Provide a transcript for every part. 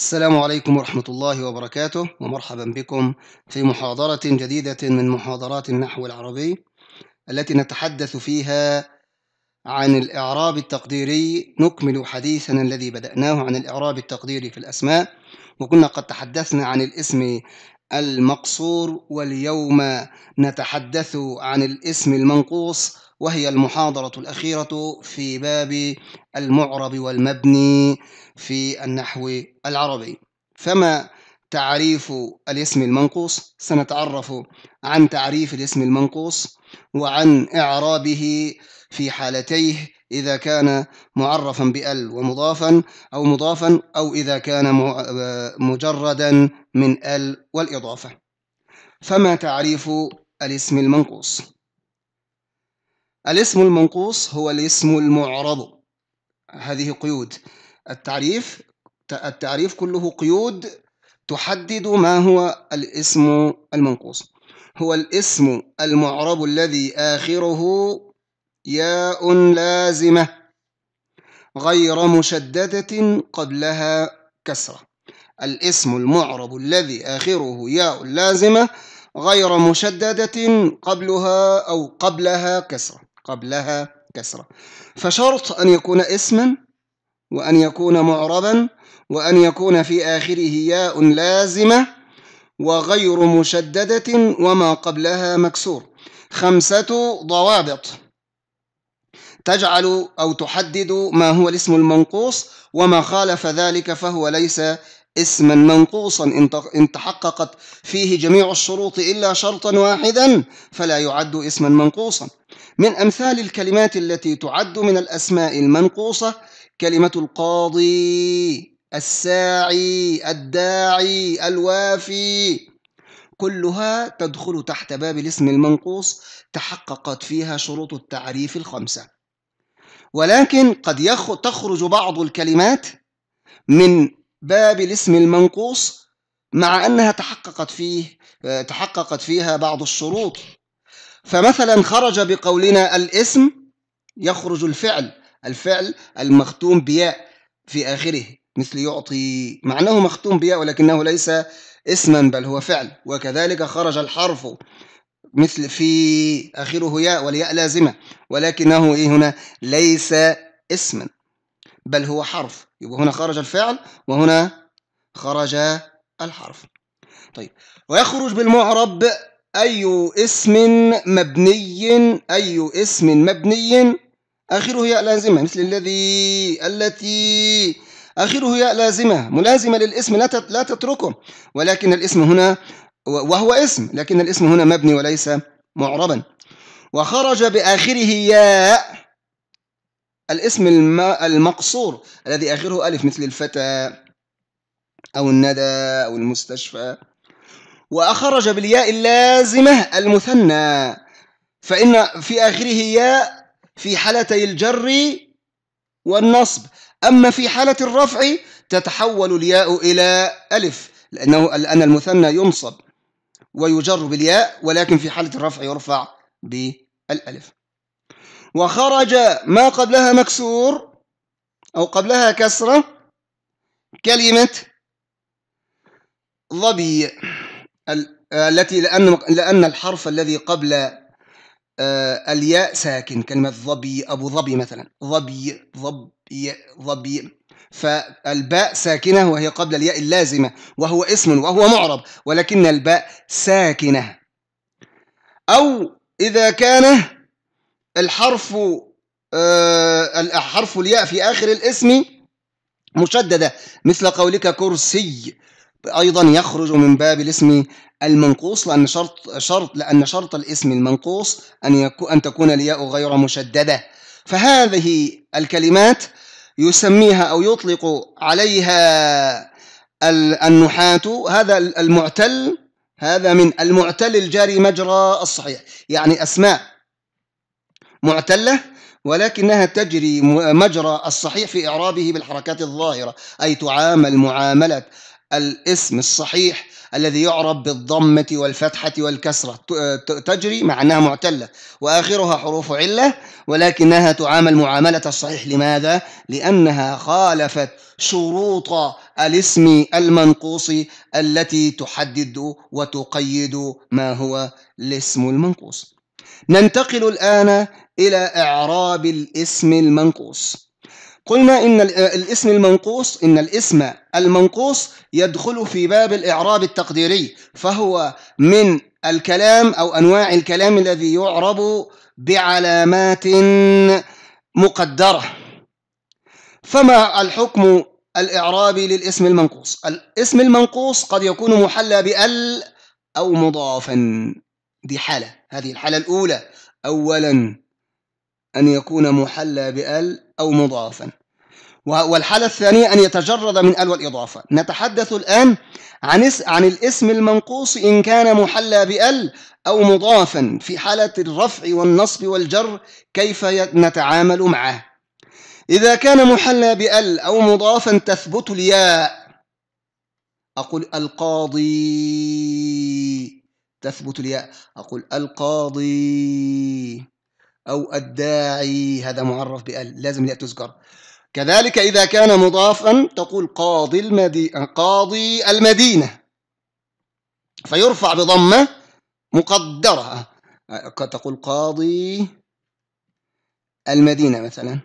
السلام عليكم ورحمة الله وبركاته ومرحبا بكم في محاضرة جديدة من محاضرات النحو العربي التي نتحدث فيها عن الإعراب التقديري نكمل حديثنا الذي بدأناه عن الإعراب التقديري في الأسماء وكنا قد تحدثنا عن الاسم المقصور واليوم نتحدث عن الاسم المنقوص وهي المحاضرة الأخيرة في باب المعرب والمبني في النحو العربي فما تعريف الاسم المنقوص سنتعرف عن تعريف الاسم المنقوص وعن إعرابه في حالتيه إذا كان معرفا بأل ومضافا أو مضافا أو إذا كان مجردا من أل والإضافة فما تعريف الاسم المنقوص الاسم المنقوص هو الاسم المعرب هذه قيود التعريف التعريف كله قيود تحدد ما هو الاسم المنقوص هو الاسم المعرب الذي آخره ياء لازمة غير مشددة قبلها كسرة الاسم المعرب الذي آخره ياء لازمة غير مشددة قبلها أو قبلها كسرة قبلها كسرة فشرط أن يكون اسما وأن يكون معربا وأن يكون في آخره ياء لازمة وغير مشددة وما قبلها مكسور خمسة ضوابط تجعل أو تحدد ما هو الاسم المنقوص وما خالف ذلك فهو ليس اسما منقوصا إن تحققت فيه جميع الشروط إلا شرطا واحدا فلا يعد اسما منقوصا من أمثال الكلمات التي تعد من الأسماء المنقوصة كلمة القاضي الساعي الداعي الوافي كلها تدخل تحت باب الاسم المنقوص تحققت فيها شروط التعريف الخمسة ولكن قد يخ... تخرج بعض الكلمات من باب الاسم المنقوص مع أنها تحققت فيه تحققت فيها بعض الشروط فمثلا خرج بقولنا الاسم يخرج الفعل الفعل المختوم بياء في آخره مثل يعطي معناه مختوم بياء ولكنه ليس اسما بل هو فعل وكذلك خرج الحرف مثل في آخره ياء والياء لازمة ولكنه إيه هنا ليس اسما بل هو حرف يبقى هنا خرج الفعل وهنا خرج الحرف طيب ويخرج بالمعرب أي اسم مبني أي اسم مبني آخره ياء لازمة مثل الذي التي آخره ياء لازمة ملازمة للاسم لا لا تتركه ولكن الاسم هنا وهو اسم لكن الاسم هنا مبني وليس معربا وخرج بآخره ياء الاسم المقصور الذي آخره ألف مثل الفتى أو الندى أو المستشفى وأخرج بالياء اللازمة المثنى فإن في آخره ياء في حالتي الجر والنصب أما في حالة الرفع تتحول الياء إلى ألف لأنه لأن المثنى ينصب ويجر بالياء ولكن في حالة الرفع يرفع بالألف وخرج ما قبلها مكسور أو قبلها كسرة كلمة ظبي آه، التي لأن لأن الحرف الذي قبل آه، الياء ساكن كلمة ظبي أبو ظبي مثلا ظبي ظبي ظبي فالباء ساكنة وهي قبل الياء اللازمة وهو اسم وهو معرب ولكن الباء ساكنة أو إذا كان الحرف آه، حرف الياء في آخر الاسم مشددة مثل قولك كرسي ايضا يخرج من باب الاسم المنقوص لان شرط شرط لان شرط الاسم المنقوص ان ان تكون الياء غير مشدده فهذه الكلمات يسميها او يطلق عليها النحاة هذا المعتل هذا من المعتل الجاري مجرى الصحيح يعني اسماء معتله ولكنها تجري مجرى الصحيح في إعرابه بالحركات الظاهرة أي تعامل معاملة الاسم الصحيح الذي يعرب بالضمة والفتحة والكسرة تجري مع أنها معتلة وآخرها حروف علة ولكنها تعامل معاملة الصحيح لماذا؟ لأنها خالفت شروط الاسم المنقوص التي تحدد وتقيد ما هو الاسم المنقوص ننتقل الآن إلى إعراب الاسم المنقوص قلنا إن آه، الاسم المنقوص إن الاسم المنقوص يدخل في باب الإعراب التقديري فهو من الكلام أو أنواع الكلام الذي يعرب بعلامات مقدرة فما الحكم الإعرابي للاسم المنقوص الاسم المنقوص قد يكون محلى بأل أو مضافا دي حالة هذه الحالة الأولى أولا أن يكون محلى بأل أو مضافا والحالة الثانية أن يتجرد من ألوى الإضافة نتحدث الآن عن عن الاسم المنقوص إن كان محلى بأل أو مضافا في حالة الرفع والنصب والجر كيف نتعامل معه إذا كان محلى بأل أو مضافا تثبت الياء أقول القاضي تثبت الياء أقول القاضي أو الداعي هذا معرف بأل لازم الياء تذكر كذلك إذا كان مضافا تقول قاضي المدينة قاضي المدينة فيرفع بضمة مقدرة تقول قاضي المدينة مثلا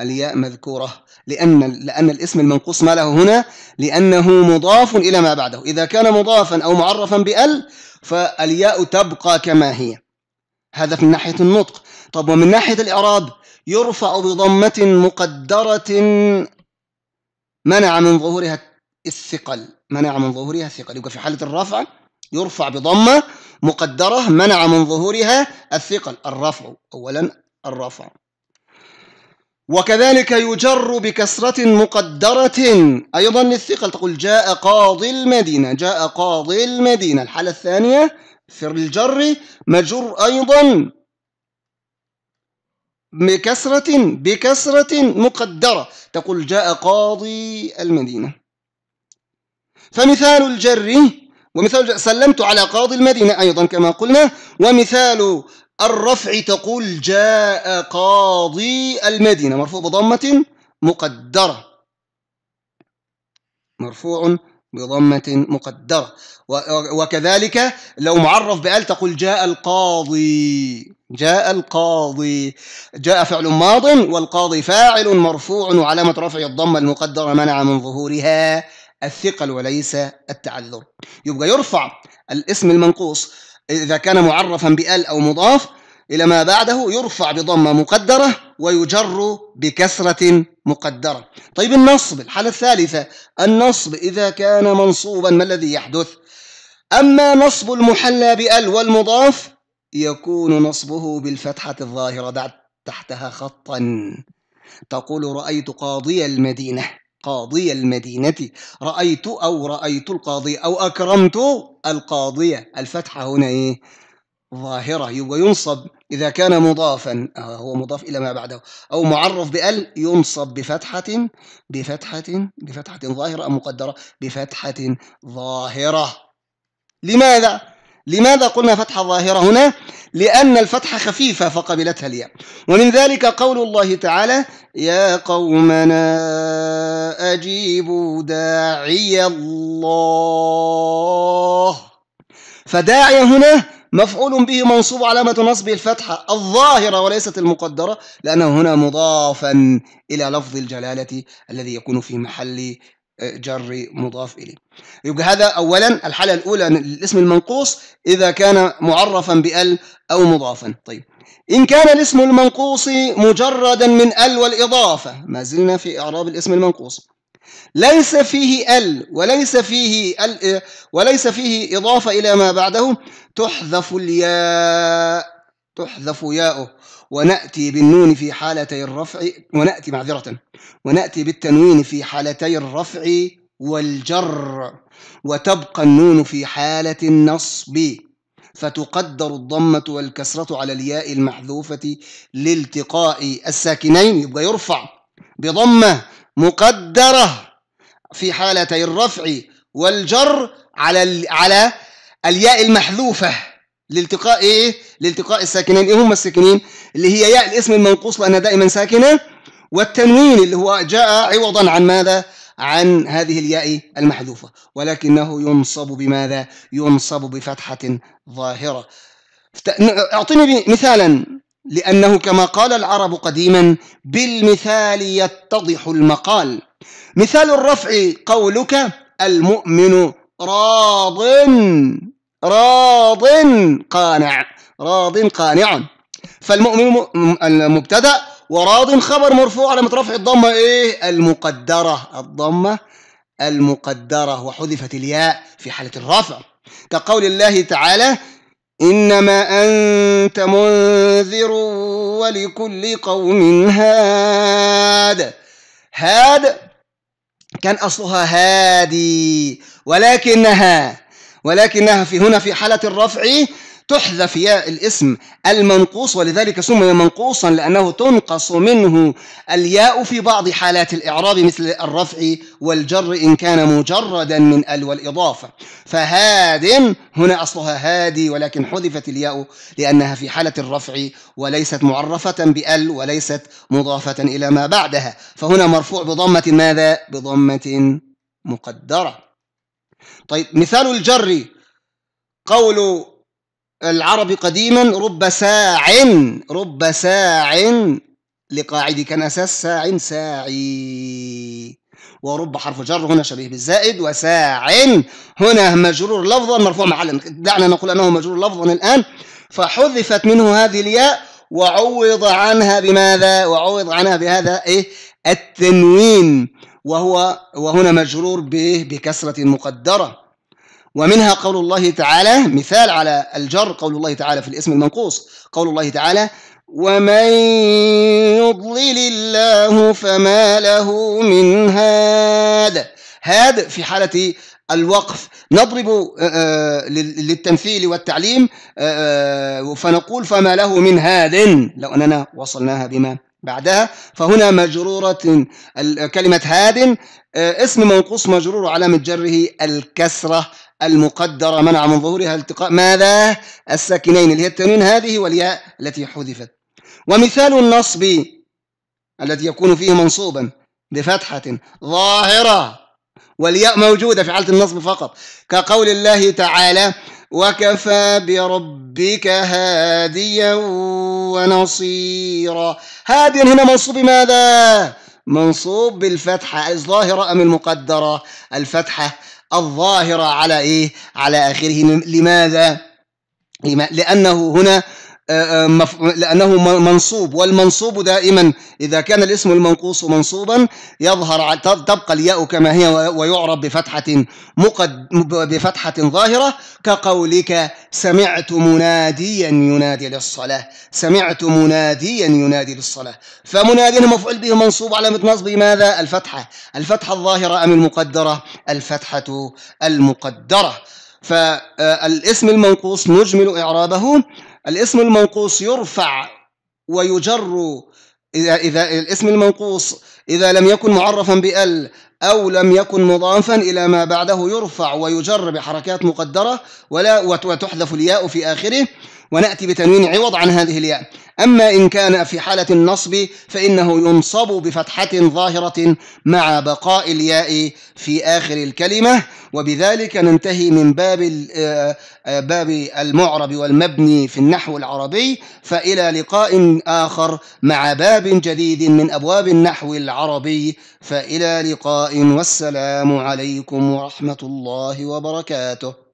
الياء مذكورة لأن لأن الاسم المنقوص ما له هنا لأنه مضاف إلى ما بعده إذا كان مضافا أو معرفا بأل فالياء تبقى كما هي هذا من ناحية النطق طب ومن ناحية الإعراب يرفع بضمة مقدرة منع من ظهورها الثقل منع من ظهورها الثقل يبقى في حالة الرفع يرفع بضمة مقدرة منع من ظهورها الثقل الرفع أولا الرفع وكذلك يجر بكسرة مقدرة أيضا للثقل تقول جاء قاضي المدينة جاء قاضي المدينة الحالة الثانية في الجر مجر أيضا بكسرة بكسرة مقدرة تقول جاء قاضي المدينة فمثال الجر ومثال سلمت على قاضي المدينة أيضا كما قلنا ومثال الرفع تقول جاء قاضي المدينة مرفوع بضمة مقدرة مرفوع بضمة مقدرة وكذلك لو معرف بأل تقول جاء القاضي جاء القاضي جاء فعل ماض والقاضي فاعل مرفوع وعلامة رفع الضمة المقدرة منع من ظهورها الثقل وليس التعذر يبقى يرفع الاسم المنقوص إذا كان معرفا بأل أو مضاف إلى ما بعده يرفع بضمة مقدرة ويجر بكسرة مقدرة طيب النصب الحالة الثالثة النصب إذا كان منصوبا ما الذي يحدث أما نصب المحلى بأل والمضاف يكون نصبه بالفتحة الظاهرة بعد تحتها خطا تقول رأيت قاضي المدينة قاضي المدينة رأيت أو رأيت القاضي أو أكرمت القاضية الفتحة هنا إيه ظاهرة يبقى ينصب إذا كان مضافا آه، هو مضاف إلى ما بعده أو معرف بأل ينصب بفتحة بفتحة بفتحة ظاهرة أو مقدرة بفتحة ظاهرة لماذا؟ لماذا قلنا فتح ظاهرة هنا؟ لأن الفتحة خفيفة فقبلتها الياء ومن ذلك قول الله تعالى يا قومنا أجيبوا داعي الله فداعي هنا مفعول به منصوب علامة نصب الفتحة الظاهرة وليست المقدرة لأنه هنا مضافا إلى لفظ الجلالة الذي يكون في محل جر مضاف إليه يبقى هذا أولا الحالة الأولى للاسم المنقوص إذا كان معرفا بأل أو مضافا طيب إن كان الاسم المنقوص مجردا من أل والإضافة ما زلنا في إعراب الاسم المنقوص ليس فيه ال وليس فيه ال وليس فيه اضافه الى ما بعده تحذف الياء تحذف ياؤه ونأتي بالنون في حالتي الرفع ونأتي معذرة ونأتي بالتنوين في حالتي الرفع والجر وتبقى النون في حالة النصب فتقدر الضمة والكسرة على الياء المحذوفة لالتقاء الساكنين يبقى يرفع بضمة مقدرة في حالتي الرفع والجر على على الياء المحذوفه لالتقاء ايه لالتقاء الساكنين ايه هم الساكنين اللي هي ياء الاسم المنقوص لانها دائما ساكنه والتنوين اللي هو جاء عوضا عن ماذا عن هذه الياء المحذوفه ولكنه ينصب بماذا ينصب بفتحه ظاهره اعطني مثالا لانه كما قال العرب قديما بالمثال يتضح المقال مثال الرفع قولك المؤمن راض راض قانع راض قانع فالمؤمن المبتدا وراض خبر مرفوع على رفع الضمه ايه المقدره الضمه المقدره وحذفت الياء في حاله الرفع كقول الله تعالى انما انت منذر ولكل قوم هاد هاد كان اصلها هادي ولكنها ولكنها في هنا في حالة الرفع تحذف ياء الاسم المنقوص ولذلك سمي منقوصا لأنه تنقص منه الياء في بعض حالات الإعراب مثل الرفع والجر إن كان مجردا من ال والإضافة فهاد هنا أصلها هادي ولكن حذفت الياء لأنها في حالة الرفع وليست معرفة بال وليست مضافة إلى ما بعدها فهنا مرفوع بضمة ماذا؟ بضمة مقدرة طيب مثال الجر قول العرب قديما رب ساع رب ساع لقاعد كان أساس ساع ساعي ورب حرف جر هنا شبيه بالزائد وساع هنا مجرور لفظا مرفوع معلم دعنا نقول أنه مجرور لفظا الآن فحذفت منه هذه الياء وعوض عنها بماذا وعوض عنها بهذا إيه التنوين وهو وهنا مجرور به بكسرة مقدرة ومنها قول الله تعالى مثال على الجر قول الله تعالى في الاسم المنقوص قول الله تعالى ومن يضلل الله فما له من هاد هاد في حالة الوقف نضرب آه، آه، للتمثيل والتعليم آه، فنقول فما له من هاد لو أننا وصلناها بما بعدها فهنا مجرورة كلمة هاد آه، اسم منقوص مجرور علامة جره الكسرة المقدرة منع من ظهورها التقاء ماذا؟ الساكنين اللي هي التنوين هذه والياء التي حذفت ومثال النصب الذي يكون فيه منصوبا بفتحة ظاهرة والياء موجودة في حالة النصب فقط كقول الله تعالى وكفى بربك هاديا ونصيرا هاديا هنا منصوب ماذا منصوب بالفتحة الظاهرة أم المقدرة الفتحة الظاهرة على إيه على آخره لماذا لأنه هنا آه، آه، لأنه منصوب والمنصوب دائما إذا كان الاسم المنقوص منصوبا يظهر تبقى الياء كما هي ويعرب بفتحة مقد بفتحة ظاهرة كقولك سمعت مناديا ينادي للصلاة سمعت مناديا ينادي للصلاة فمناديا مفعول به منصوب علامة نصب ماذا الفتحة الفتحة الظاهرة أم المقدرة الفتحة المقدرة فالاسم آه، المنقوص نجمل إعرابه الاسم المنقوص يرفع ويجر إذا إذا الاسم المنقوص إذا لم يكن معرفا بال أو لم يكن مضافا إلى ما بعده يرفع ويجر بحركات مقدرة ولا وتحذف الياء في آخره ونأتي بتنوين عوض عن هذه الياء أما إن كان في حالة النصب فإنه ينصب بفتحة ظاهرة مع بقاء الياء في آخر الكلمة وبذلك ننتهي من باب آه، آه، باب المعرب والمبني في النحو العربي فإلى لقاء آخر مع باب جديد من أبواب النحو العربي فإلى لقاء والسلام عليكم ورحمة الله وبركاته